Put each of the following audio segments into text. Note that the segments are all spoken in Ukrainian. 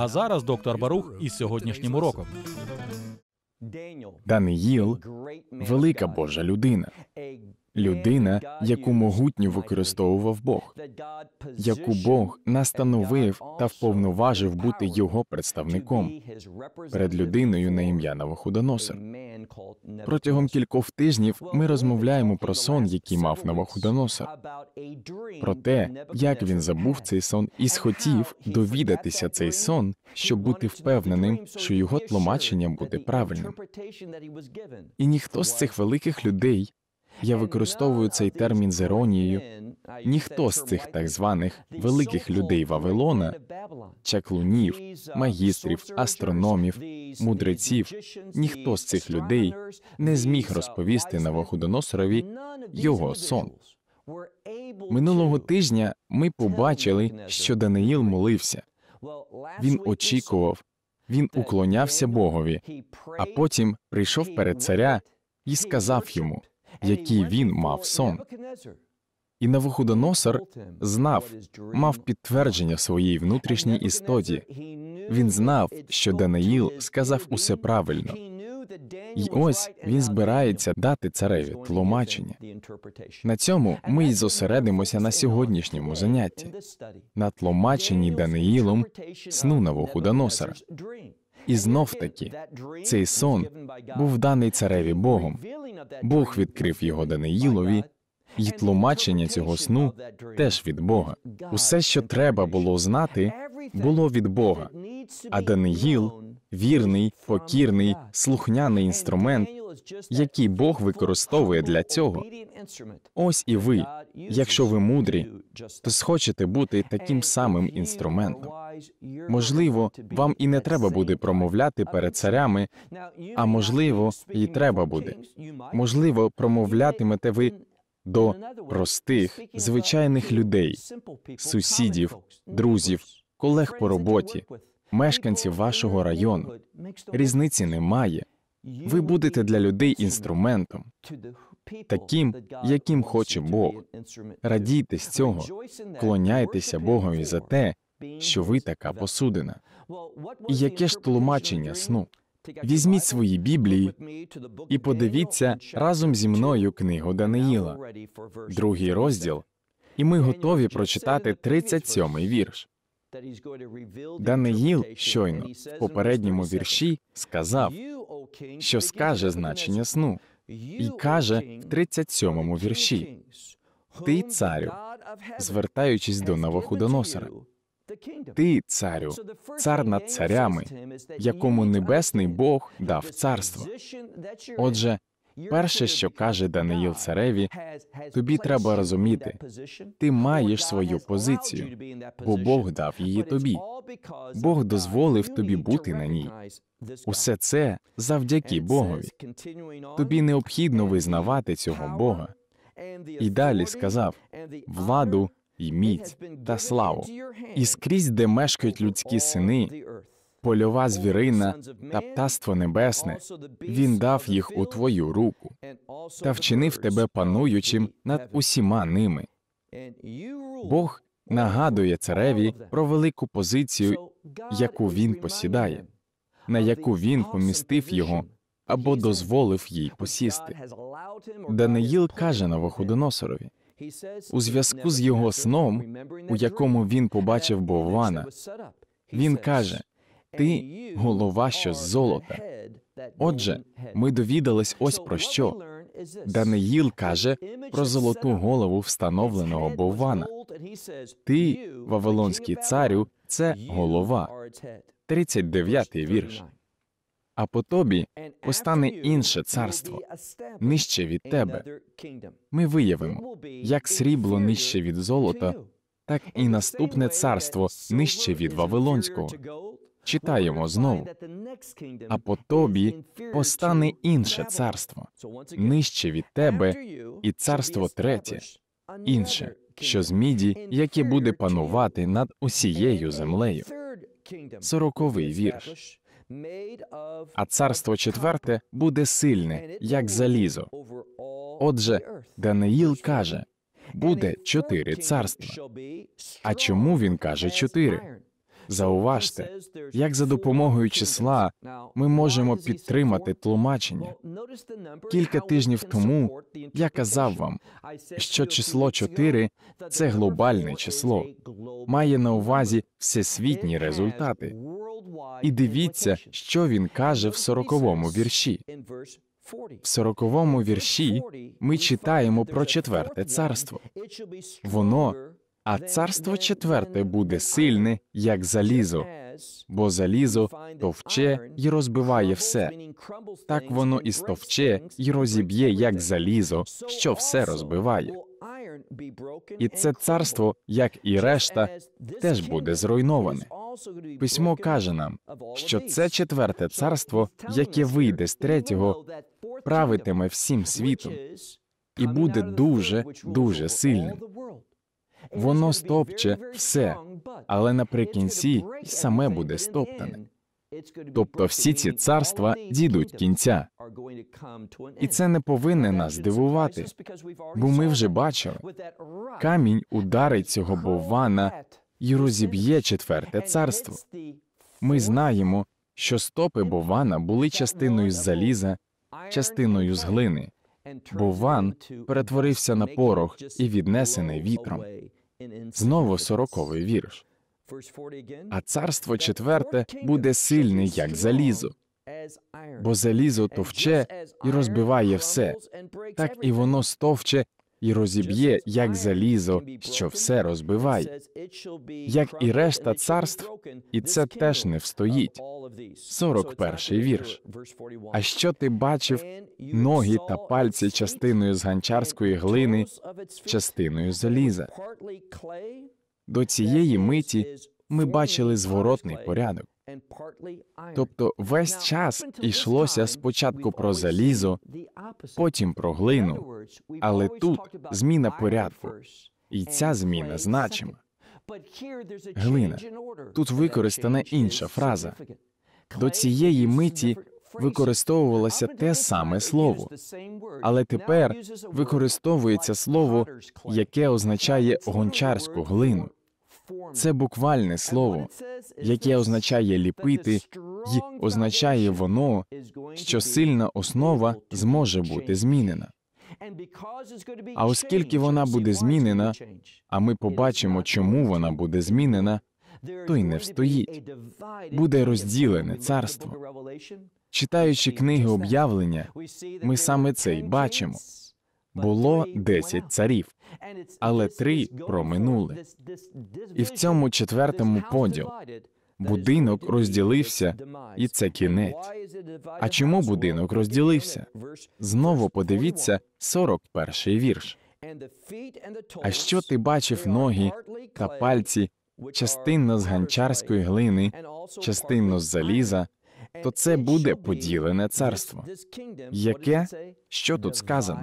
А зараз доктор Барух із сьогоднішнім уроком. Даниїл велика Божа людина, людина, яку могутню використовував Бог, яку Бог настановив та вповноважив бути його представником перед людиною на ім'я Навуходоносор. Протягом кількох тижнів ми розмовляємо про сон, який мав Навуходоносор, про те, як він забув цей сон і схотів довідатися цей сон, щоб бути впевненим, що його тлумаченням буде правильним. І ніхто з цих великих людей я використовую цей термін з іронією. Ніхто з цих так званих великих людей Вавилона, чаклунів, магістрів, астрономів, мудреців, ніхто з цих людей не зміг розповісти Навуходоносорові його сон. Минулого тижня ми побачили, що Даниїл молився. Він очікував, він уклонявся Богові, а потім прийшов перед царя і сказав йому: які він мав сон. І Навуходоносор знав, мав підтвердження в своїй внутрішній істоті. Він знав, що Даниїл сказав усе правильно. І ось він збирається дати цареві тлумачення. На цьому ми й зосередимося на сьогоднішньому занятті на тлумаченні Даниїлом сну Навуходоносора. І знов таки цей сон був даний цареві Богом. Бог відкрив його Даниїлові, і тлумачення цього сну теж від Бога. Усе, що треба було знати, було від Бога. А Даниїл, вірний, покірний, слухняний інструмент, які Бог використовує для цього. Ось і ви, якщо ви мудрі, то схочете бути таким самим інструментом. Можливо, вам і не треба буде промовляти перед царями, а можливо, і треба буде. Можливо, промовлятимете ви. До простих звичайних людей, сусідів, друзів, колег по роботі, мешканців вашого району різниці немає. Ви будете для людей інструментом, таким, яким хоче Бог. Радійте з цього, клоняйтеся Богові за те, що ви така посудина. І яке ж тлумачення сну? Візьміть свої біблії і подивіться разом зі мною книгу Даниїла, другий розділ, і ми готові прочитати 37-й вірш. Даниїл щойно в попередньому вірші сказав, що скаже значення сну, і каже в 37-му вірші: Ти, царю, звертаючись до Навуходоносора, ти, царю, цар над царями, якому небесний Бог дав царство. Отже, Перше, що каже Даниїл цареві, тобі треба розуміти, ти маєш свою позицію, бо Бог дав її тобі. Бог дозволив тобі бути на ній. Усе це завдяки Богові. Тобі необхідно визнавати цього Бога. І далі сказав владу і міць та славу і скрізь, де мешкають людські сини польова звірина та птаство небесне, він дав їх у твою руку та вчинив тебе пануючим над усіма ними. Бог нагадує цареві про велику позицію, яку він посідає, на яку він помістив його або дозволив їй посісти. Даниїл каже Новоходоносорові, у зв'язку з його сном, у якому він побачив Бована, він каже: ти голова, що з золота. Отже, ми довідались ось про що. Даниїл каже про золоту голову встановленого Боввана. Ти, Вавилонський царю, це голова. 39-й вірш. А по тобі постане інше царство нижче від тебе. Ми виявимо, як срібло нижче від золота, так і наступне царство нижче від Вавилонського. Читаємо знову, а по тобі постане інше царство, нижче від тебе, і царство третє, інше, що з міді, яке буде панувати над усією землею. Сороковий вірш. А царство четверте буде сильне, як залізо. Отже, Даниїл каже: буде чотири царства. А чому він каже чотири? Зауважте, як за допомогою числа ми можемо підтримати тлумачення. Кілька тижнів тому я казав вам, що число 4 – це глобальне число, має на увазі всесвітні результати. І дивіться, що він каже в сороковому вірші. В сороковому вірші ми читаємо про четверте царство. Воно а царство четверте буде сильне, як залізо, бо залізо товче і розбиває все. Так воно і стовче, і розіб'є як залізо, що все розбиває. І це царство, як і решта, теж буде зруйноване. Письмо каже нам, що це четверте царство, яке вийде з третього, правитиме всім світом і буде дуже дуже сильним воно стопче все, але наприкінці саме буде стоптане. Тобто всі ці царства дійдуть кінця, і це не повинне нас дивувати, бо ми вже бачили, камінь ударить цього Бована і розіб'є четверте царство. Ми знаємо, що стопи Бована були частиною з заліза, частиною з глини. Бован перетворився на порох і віднесений вітром. Знову сороковий вірш. А царство четверте буде сильне, як залізо, бо залізо товче і розбиває все, так і воно стовче і розіб'є, як залізо, що все розбиває, як і решта царств, і це теж не встоїть. 41-й вірш. А що ти бачив ноги та пальці частиною з ганчарської глини, частиною заліза? До цієї миті ми бачили зворотний порядок. Тобто весь час йшлося спочатку про залізо, потім про глину, але тут зміна порядку, і ця зміна значима. Глина. Тут використана інша фраза. До цієї миті використовувалося те саме слово, але тепер використовується слово, яке означає гончарську глину. Це буквальне слово, яке означає ліпити, й означає воно, що сильна основа зможе бути змінена. А оскільки вона буде змінена, а ми побачимо, чому вона буде змінена, то й не встоїть. Буде розділене царство. Читаючи книги об'явлення, ми саме це й бачимо було десять царів, але три проминули. І в цьому четвертому поділ будинок розділився, і це кінець. А чому будинок розділився? Знову подивіться 41-й вірш. А що ти бачив ноги та пальці, частинно з ганчарської глини, частинно з заліза? То це буде поділене царство. Яке що тут сказано?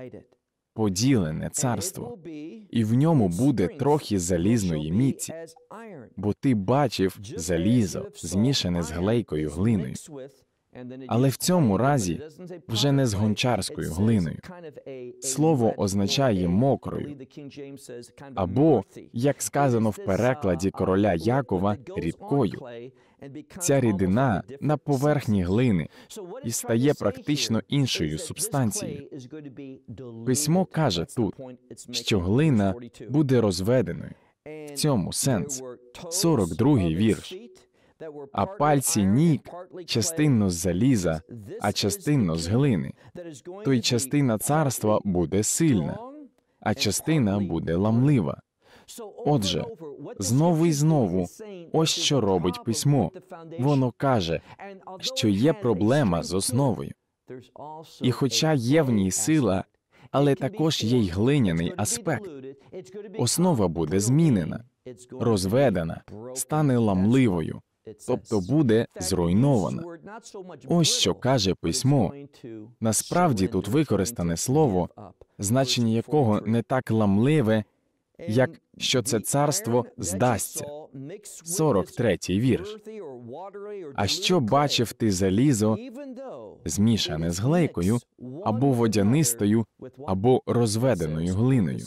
поділене царство, і в ньому буде трохи залізної міці, бо ти бачив залізо, змішане з глейкою глиною. Але в цьому разі вже не з гончарською глиною. Слово означає мокрою або, як сказано в uh, перекладі короля uh, Якова, рідкою. Ця рідина на поверхні глини і стає практично іншою субстанцією. Письмо каже тут, що глина буде розведеною. В цьому сенс 42-й вірш. А пальці ніг частинно з заліза, а частинно з глини. То й частина царства буде сильна, а частина буде ламлива. Отже, знову і знову, ось що робить письмо. Воно каже, що є проблема з основою. І хоча є в ній сила, але також є й глиняний аспект. Основа буде змінена, розведена, стане ламливою, тобто буде зруйнована. Ось що каже письмо. Насправді тут використане слово, значення якого не так ламливе як що це царство здасться. 43-й вірш. А що бачив ти залізо, змішане з глейкою, або водянистою, або розведеною глиною?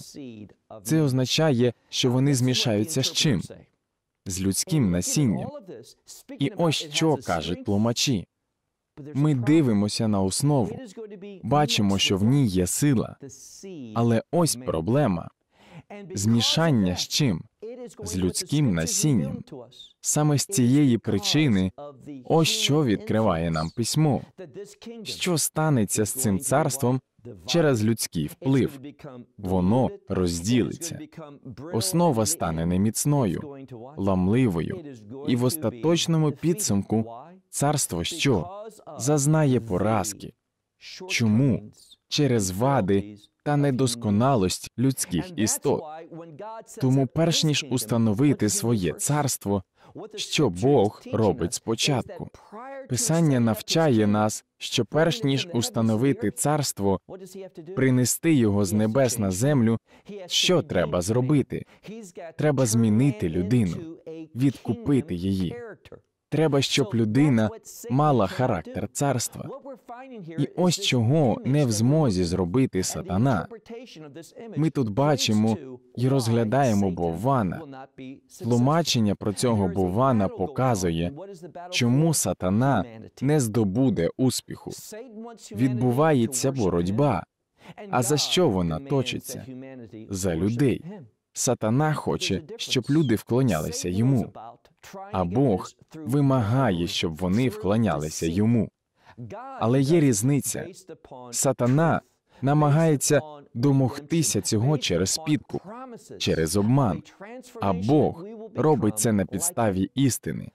Це означає, що вони змішаються з чим? З людським насінням. І ось що кажуть тлумачі. Ми дивимося на основу, бачимо, що в ній є сила, але ось проблема змішання з чим? З людським насінням. Саме з цієї причини, ось що відкриває нам письмо. Що станеться з цим царством через людський вплив? Воно розділиться. Основа стане неміцною, ламливою, і в остаточному підсумку царство що зазнає поразки. Чому? Через вади та недосконалость людських істот. Тому перш ніж установити своє царство, що Бог робить спочатку. Писання навчає нас, що перш ніж установити царство, принести його з небес на землю, що треба зробити? Треба змінити людину, відкупити її. Треба, щоб людина мала характер царства. І ось чого не в змозі зробити сатана. Ми тут бачимо і розглядаємо Бована. Тлумачення про цього Бована показує, чому сатана не здобуде успіху. Відбувається боротьба. А за що вона точиться? За людей. Сатана хоче, щоб люди вклонялися йому. А Бог вимагає, щоб вони вклонялися йому але є різниця. Сатана намагається домогтися цього через підкуп, через обман. А Бог робить це на підставі істини,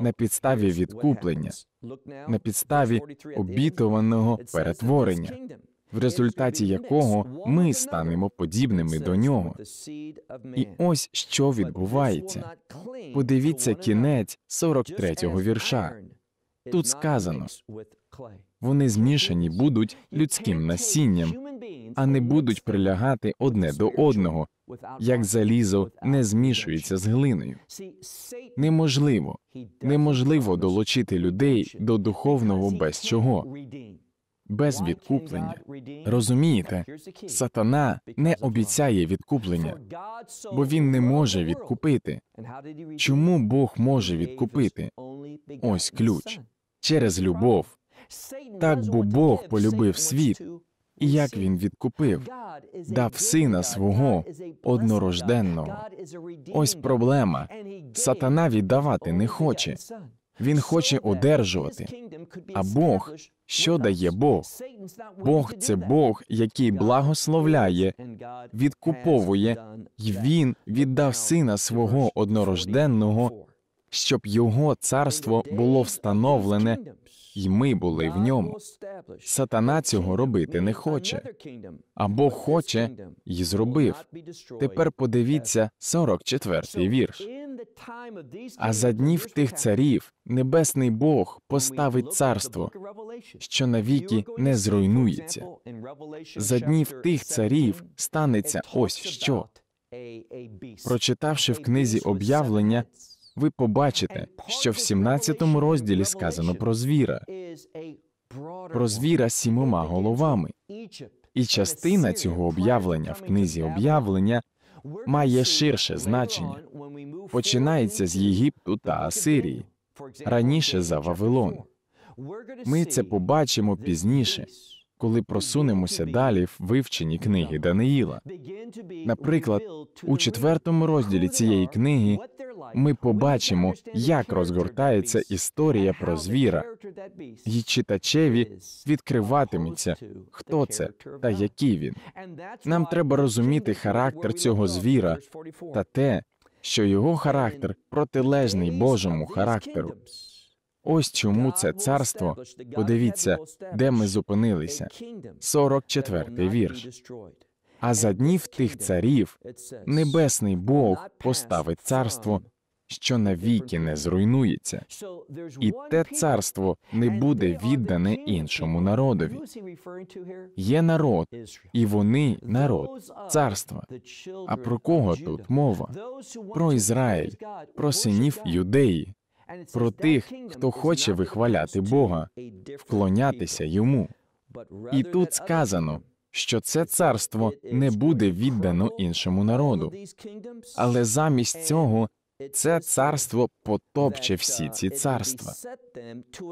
на підставі відкуплення, на підставі обітованого перетворення. В результаті якого ми станемо подібними до нього. І ось що відбувається. Подивіться кінець 43-го вірша. Тут сказано вони змішані будуть людським насінням, а не будуть прилягати одне до одного, як залізо не змішується з глиною. Неможливо, неможливо долучити людей до духовного без чого. Без відкуплення розумієте, сатана не обіцяє відкуплення, бо він не може відкупити. Чому Бог може відкупити? Ось ключ через любов. Так бо Бог полюбив світ, і як він відкупив, дав сина свого однорожденного. Ось проблема. Сатана віддавати не хоче. Він хоче одержувати. А Бог що дає Бог? Бог це Бог, який благословляє, відкуповує, і він віддав сина свого однорожденного, щоб його царство було встановлене й, ми були в ньому. Сатана цього робити не хоче. а Бог хоче і зробив. Тепер подивіться 44-й вірш. А за днів тих царів небесний Бог поставить царство, що навіки не зруйнується. За днів тих царів станеться ось що. Прочитавши в книзі об'явлення ви побачите, що в 17 розділі сказано про звіра, про звіра сімома головами. І частина цього об'явлення в книзі об'явлення має ширше значення. Починається з Єгипту та Асирії раніше за Вавилон. Ми це побачимо пізніше коли просунемося далі в вивченні книги Даниїла. Наприклад, у четвертому розділі цієї книги ми побачимо, як розгортається історія про звіра, і читачеві відкриватиметься, хто це та який він. Нам треба розуміти характер цього звіра та те, що його характер протилежний Божому характеру. Ось чому це царство. Подивіться, де ми зупинилися. 44-й вірш. А за днів тих царів небесний Бог поставить царство, що навіки не зруйнується. І те царство не буде віддане іншому народові. Є народ, і вони народ царства. А про кого тут мова? Про Ізраїль, про синів юдеї про тих, хто хоче вихваляти Бога, вклонятися йому. І тут сказано, що це царство не буде віддано іншому народу, але замість цього. Це царство потопче всі ці царства.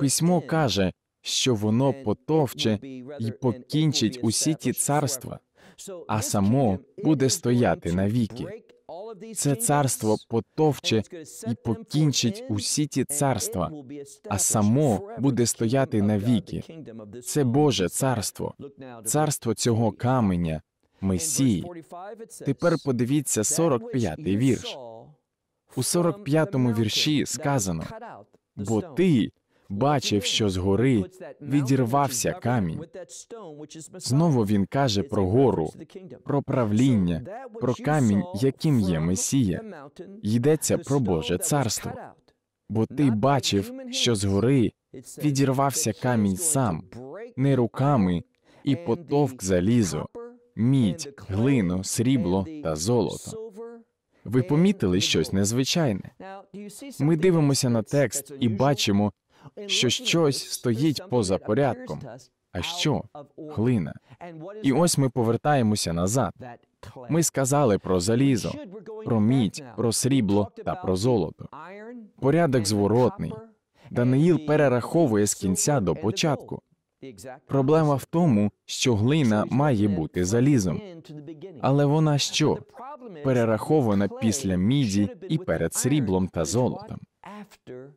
Письмо каже, що воно потовче і покінчить усі ті царства, а само буде стояти навіки. Це царство потовче і покінчить усі ті царства, а само буде стояти навіки. Це Боже царство, царство цього каменя, Месії. Тепер подивіться 45-й вірш. У 45-му вірші сказано: бо ти бачив, що згори відірвався камінь. Знову він каже про гору, про правління, про камінь, яким є Месія. Йдеться про Боже царство. Бо ти бачив, що згори відірвався камінь сам, не руками, і потовк залізо, мідь, глину, срібло та золото. Ви помітили щось незвичайне? Ми дивимося на текст і бачимо, що щось стоїть поза порядком, а що глина. І ось ми повертаємося назад. Ми сказали про залізо, про мідь, про срібло та про золото. Порядок зворотний. Даниїл перераховує з кінця до початку. Проблема в тому, що глина має бути залізом, але вона що перерахована після міді і перед сріблом та золотом.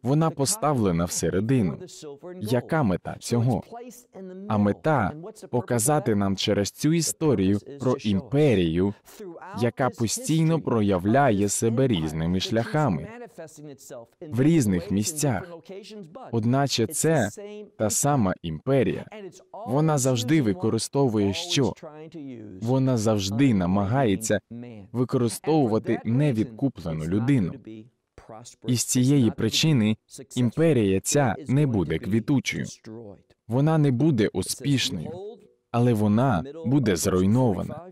Вона поставлена всередину. Яка мета цього? А мета показати нам через цю історію про імперію, яка постійно проявляє себе різними шляхами, в різних місцях. Одначе це та сама імперія. Вона завжди використовує що? Вона завжди намагається використовувати невідкуплену людину. І цієї причини імперія ця не буде квітучою. Вона не буде успішною, але вона буде зруйнована.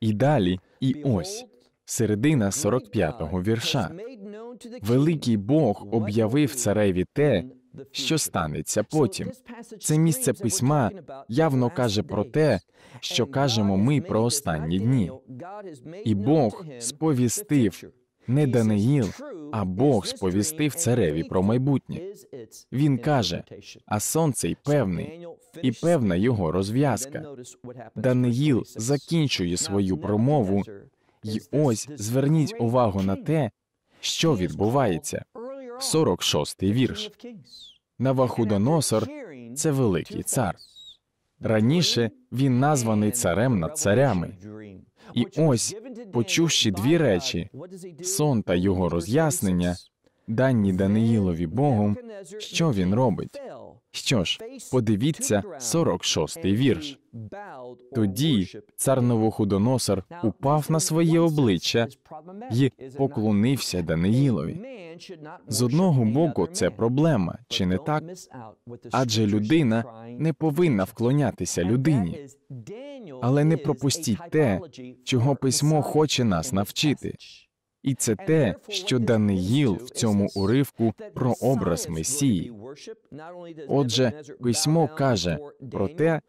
І далі, і ось середина 45-го вірша. Великий Бог об'явив цареві те, що станеться потім. Це місце письма явно каже про те, що кажемо ми про останні дні. І Бог сповістив. Не Даниїл, а Бог сповістив цареві про майбутнє. Він каже: а сонце й певний, і певна його розв'язка. Даниїл закінчує свою промову, і ось зверніть увагу на те, що відбувається. 46-й вірш. Навахудоносор. це великий цар. Раніше він названий царем над царями. І ось, почувши дві речі: сон та його роз'яснення, дані Даниїлові Богом, що він робить? Що ж, подивіться 46-й вірш. Тоді цар Новохудоносор упав на своє обличчя і поклонився Даниїлові. З одного боку, це проблема, чи не так? Адже людина не повинна вклонятися людині. Але не пропустіть те, чого письмо хоче нас навчити. І це те, що Даниїл в цьому уривку про образ Месії. Отже, письмо каже про те,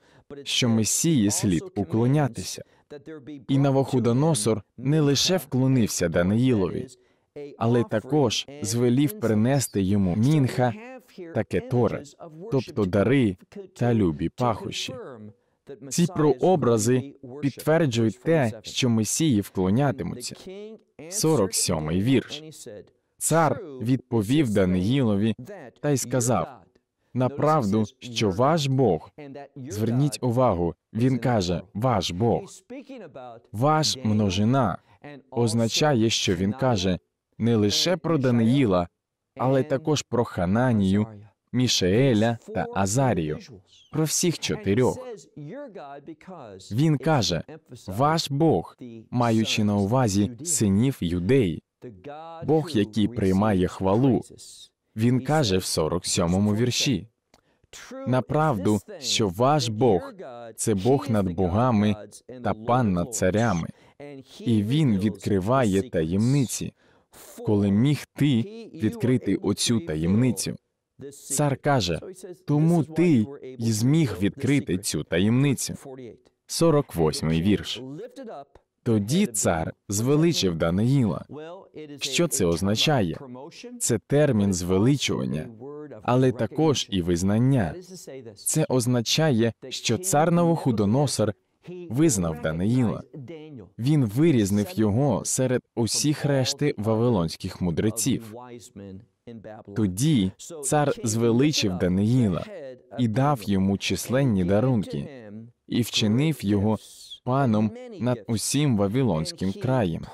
що Месії слід уклонятися. І Навуходоносор не лише вклонився Даниїлові, але також звелів принести йому мінха та кетора, тобто дари та любі пахощі. Ці прообрази підтверджують те, що месії вклонятимуться. 47-й вірш. Цар відповів Даниїлові та й сказав: на правду, що ваш Бог зверніть увагу, він каже, ваш Бог, ваш множина означає, що він каже не лише про Даниїла, але також про Хананію, Мішеля та Азарію, про всіх чотирьох. Він каже, ваш Бог, маючи на увазі синів юдей, Бог, який приймає хвалу. Він каже в 47-му вірші направду, що ваш Бог це Бог над богами та пан над царями, і він відкриває таємниці. Коли міг ти відкрити оцю таємницю? Цар каже тому ти й зміг відкрити цю таємницю. 48-й вірш. Тоді цар звеличив Даниїла. Що це означає? Це термін звеличування, але також і визнання. Це означає, що цар Новохудоносор визнав Даниїла. Він вирізнив його серед усіх решти вавилонських мудреців. Тоді цар звеличив Даниїла і дав йому численні дарунки і вчинив його паном над усім вавилонським краєм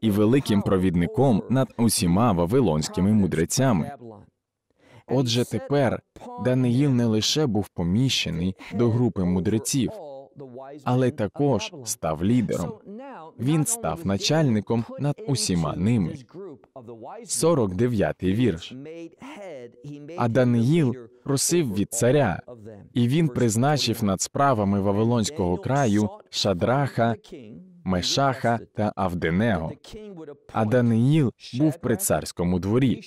і великим провідником над усіма вавилонськими мудрецями. Отже, тепер Даниїл не лише був поміщений до групи мудреців, але також став лідером. Він став начальником над усіма ними. 49-й вірш. А Даниїл просив від царя і він призначив над справами Вавилонського краю Шадраха, Мешаха та Авденего. А Даниїл був при царському дворі.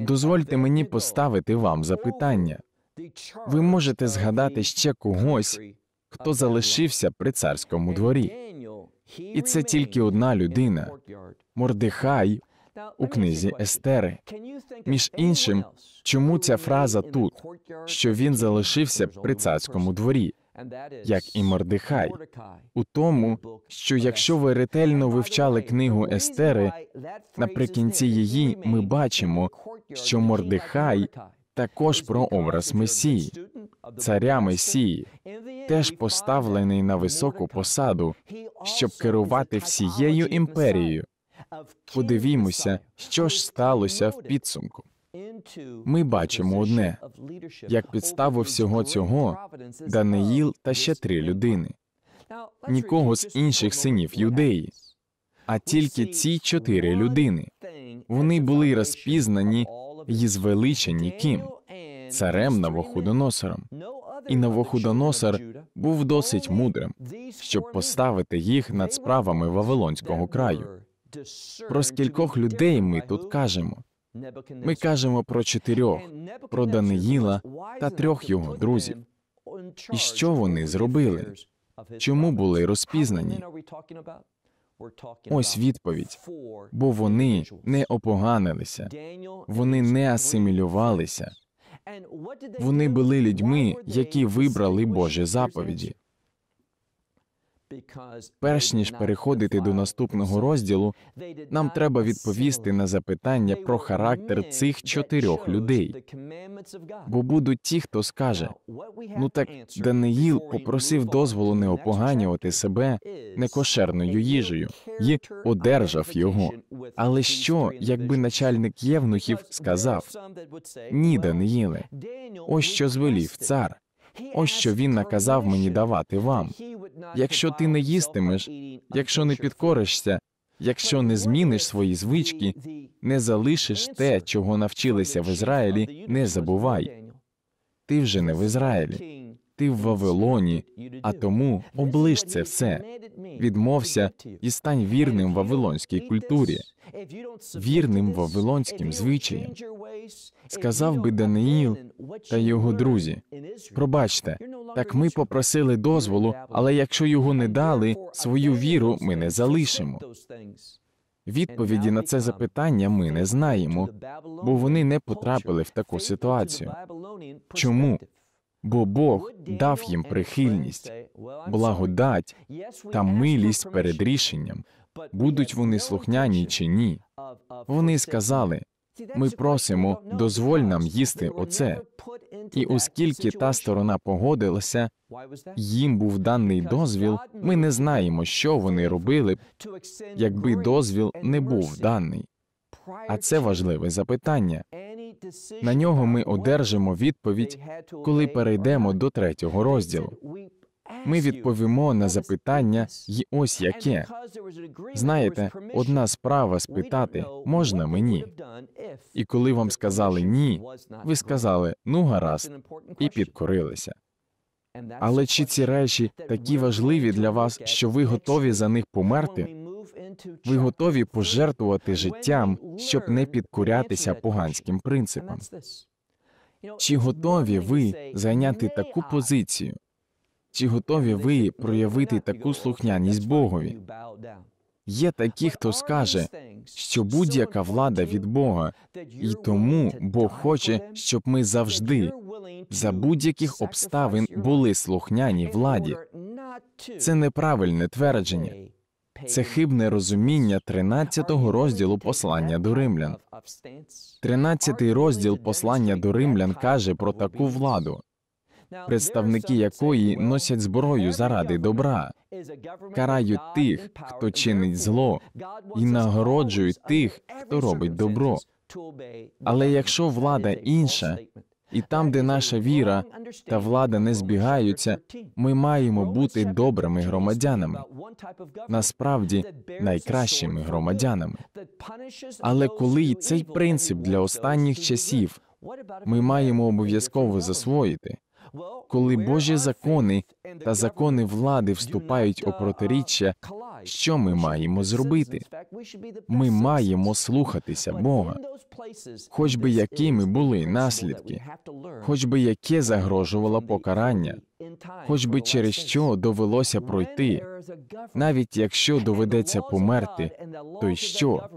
Дозвольте мені поставити вам запитання. Ви можете згадати ще когось, хто залишився при царському дворі. І це тільки одна людина Мордихай у книзі Естери. Між іншим, чому ця фраза тут, що він залишився при царському дворі, як і Мордихай, у тому, що якщо ви ретельно вивчали книгу Естери, наприкінці її ми бачимо, що Мордихай також про образ Месії, царя Месії, теж поставлений на високу посаду, щоб керувати всією імперією. Подивімося, що ж сталося в підсумку. Ми бачимо одне як підставу всього цього Даниїл та ще три людини, нікого з інших синів юдеї, а тільки ці чотири людини. Вони були розпізнані і звеличені ким царем Навуходоносором. І Навуходоносор був досить мудрим, щоб поставити їх над справами Вавилонського краю. Про скількох людей ми тут кажемо. Ми кажемо про чотирьох, про Даниїла та трьох його друзів. І що вони зробили? Чому були розпізнані? Ось відповідь. Бо вони не опоганилися, вони не асимілювалися. Вони були людьми, які вибрали Божі заповіді. Перш ніж переходити до наступного розділу, нам треба відповісти на запитання про характер цих чотирьох людей. Бо будуть ті, хто скаже ну так Даниїл попросив дозволу не опоганювати себе некошерною їжею і одержав його. Але що, якби начальник євнухів сказав ні, Даниїле, ось що звелів цар. Ось що він наказав мені давати вам. Якщо ти не їстимеш, якщо не підкоришся, якщо не зміниш свої звички, не залишиш те, чого навчилися в Ізраїлі, не забувай. Ти вже не в Ізраїлі ти в Вавилоні, а тому оближ це все. Відмовся і стань вірним вавилонській культурі, вірним вавилонським звичаям. Сказав би Даниїл та його друзі. Пробачте, так ми попросили дозволу, але якщо його не дали, свою віру ми не залишимо. Відповіді на це запитання ми не знаємо, бо вони не потрапили в таку ситуацію. Чому? бо Бог дав їм прихильність, благодать та милість перед рішенням, будуть вони слухняні чи ні. Вони сказали ми просимо, дозволь нам їсти оце. І оскільки та сторона погодилася, їм був даний дозвіл, ми не знаємо, що вони робили б, якби дозвіл не був даний. А це важливе запитання. На нього ми одержимо відповідь, коли перейдемо до третього розділу. Ми відповімо на запитання, і ось яке Знаєте, одна справа спитати можна мені і коли вам сказали ні, ви сказали ну гаразд і підкорилися. Але чи ці речі такі важливі для вас, що ви готові за них померти? Ви готові пожертвувати життям, щоб не підкурятися поганським принципам. Чи готові ви зайняти таку позицію? Чи готові ви проявити таку слухняність Богові? Є такі, хто скаже, що будь-яка влада від Бога, і тому Бог хоче, щоб ми завжди за будь-яких обставин були слухняні владі. Це неправильне твердження. Це хибне розуміння 13-го розділу послання до римлян. 13-й розділ послання до римлян каже про таку владу, представники якої носять зброю заради добра, карають тих, хто чинить зло, і нагороджують тих, хто робить добро. Але якщо влада інша, і там, де наша віра та влада не збігаються, ми маємо бути добрими громадянами, насправді найкращими громадянами. Але коли й цей принцип для останніх часів ми маємо обов'язково засвоїти, коли Божі закони та закони влади вступають у протиріччя, що ми маємо зробити? Ми маємо слухатися Бога, хоч би якими були наслідки, хоч би яке загрожувало покарання, хоч би через що довелося пройти, навіть якщо доведеться померти, то й що?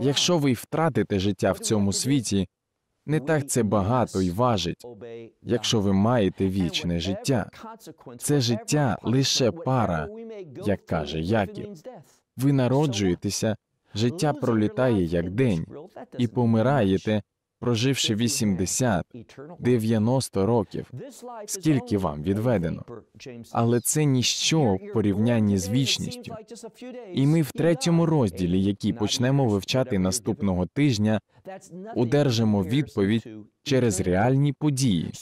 Якщо ви втратите життя в цьому світі, не так це багато й важить, якщо ви маєте вічне життя. Це життя лише пара, як каже Яків. Ви народжуєтеся, життя пролітає як день, і помираєте проживши 80, 90 років, скільки вам відведено, але це ніщо в порівнянні з вічністю. І ми в третьому розділі, який почнемо вивчати наступного тижня, удержимо відповідь через реальні події,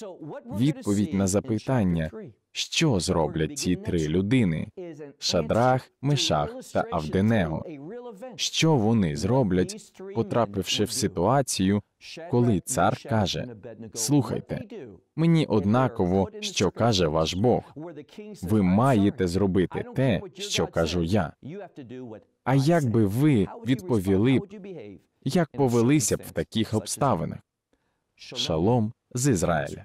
відповідь на запитання. Що зроблять ці три людини? Шадрах, Мешах та Авденего? Що вони зроблять, потрапивши в ситуацію, коли цар каже: Слухайте, мені однаково, що каже ваш Бог. Ви маєте зробити те, що кажу я. А як би ви відповіли б, як повелися б в таких обставинах? Шалом з Ізраїля.